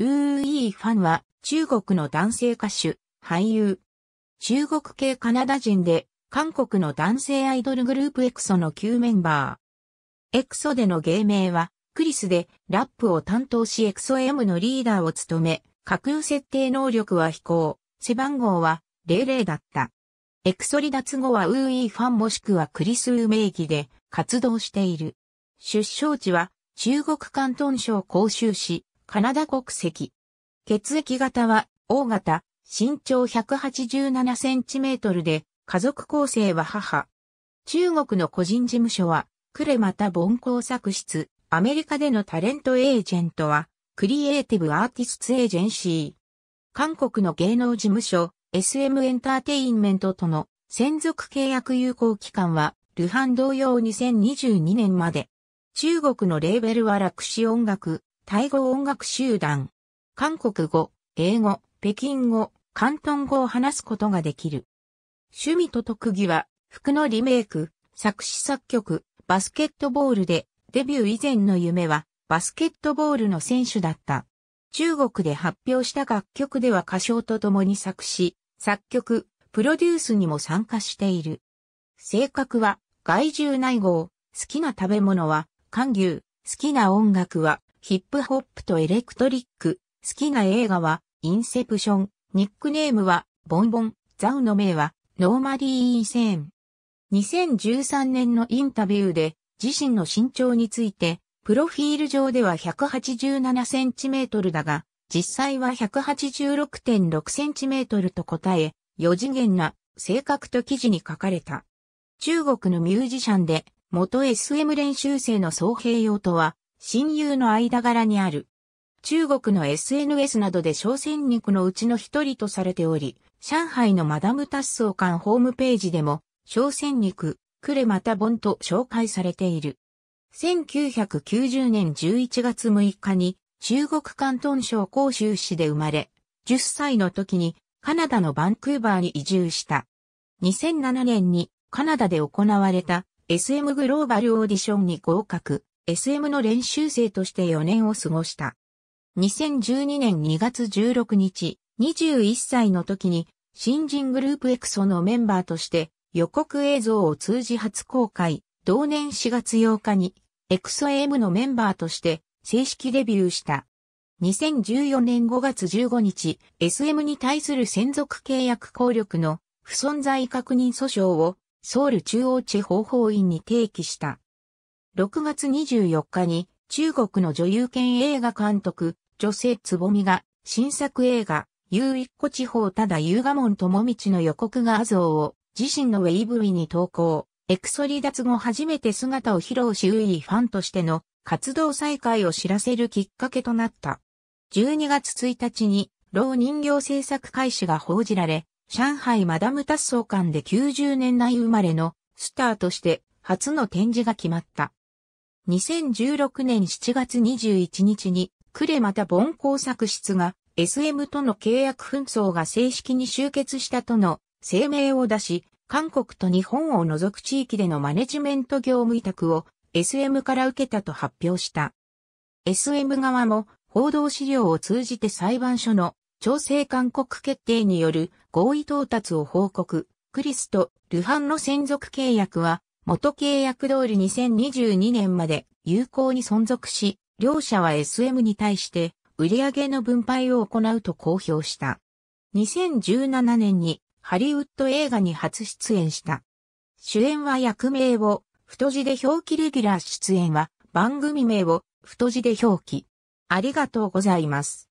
ウーイーファンは中国の男性歌手、俳優。中国系カナダ人で韓国の男性アイドルグループエクソの旧メンバー。エクソでの芸名はクリスでラップを担当しエクソ M のリーダーを務め、架空設定能力は飛行、背番号は00だった。エクソ離脱後はウーイーファンもしくはクリスウー名義で活動している。出生地は中国広東省広州市、カナダ国籍。血液型は、O 型、身長187センチメートルで、家族構成は母。中国の個人事務所は、クレまた凡工作室、アメリカでのタレントエージェントは、クリエイティブアーティストエージェンシー。韓国の芸能事務所、SM エンターテインメントとの専属契約有効期間は、ルハン同様2022年まで。中国のレーベルは楽視音楽、タイ語音楽集団。韓国語、英語、北京語、関東語を話すことができる。趣味と特技は、服のリメイク、作詞作曲、バスケットボールで、デビュー以前の夢は、バスケットボールの選手だった。中国で発表した楽曲では歌唱とともに作詞、作曲、プロデュースにも参加している。性格は、外獣内豪、好きな食べ物は、韓牛、好きな音楽は、ヒップホップとエレクトリック、好きな映画は、インセプション、ニックネームは、ボンボン、ザウの名は、ノーマリー・インセーン。2013年のインタビューで、自身の身長について、プロフィール上では187センチメートルだが、実際は186.6センチメートルと答え、4次元な性格と記事に書かれた。中国のミュージシャンで、元 SM 練習生の総平洋とは、親友の間柄にある。中国の SNS などで小戦肉のうちの一人とされており、上海のマダム達ー館ホームページでも、小戦肉、クレマタボンと紹介されている。1990年11月6日に中国関東省広州市で生まれ、10歳の時にカナダのバンクーバーに移住した。2007年にカナダで行われた SM グローバルオーディションに合格。SM の練習生として4年を過ごした。2012年2月16日、21歳の時に新人グループエクソのメンバーとして予告映像を通じ初公開、同年4月8日にエクソ AM のメンバーとして正式デビューした。2014年5月15日、SM に対する専属契約効力の不存在確認訴訟をソウル中央地方法院に提起した。6月24日に中国の女優兼映画監督、女性つぼみが新作映画、ゆういっこ地方ただゆうがもんともみちの予告画像を自身のウェイブイに投稿。エクソ離脱後初めて姿を披露しウいファンとしての活動再開を知らせるきっかけとなった。12月1日に、老人形制作開始が報じられ、上海マダム達奏館で90年代生まれのスターとして初の展示が決まった。2016年7月21日に、クレまたン工作室が SM との契約紛争が正式に終結したとの声明を出し、韓国と日本を除く地域でのマネジメント業務委託を SM から受けたと発表した。SM 側も報道資料を通じて裁判所の調整勧告決定による合意到達を報告。クリスとルハンの専属契約は元契約通り2022年まで有効に存続し、両社は SM に対して売上の分配を行うと公表した。2017年にハリウッド映画に初出演した。主演は役名を太字で表記レギュラー出演は番組名を太字で表記。ありがとうございます。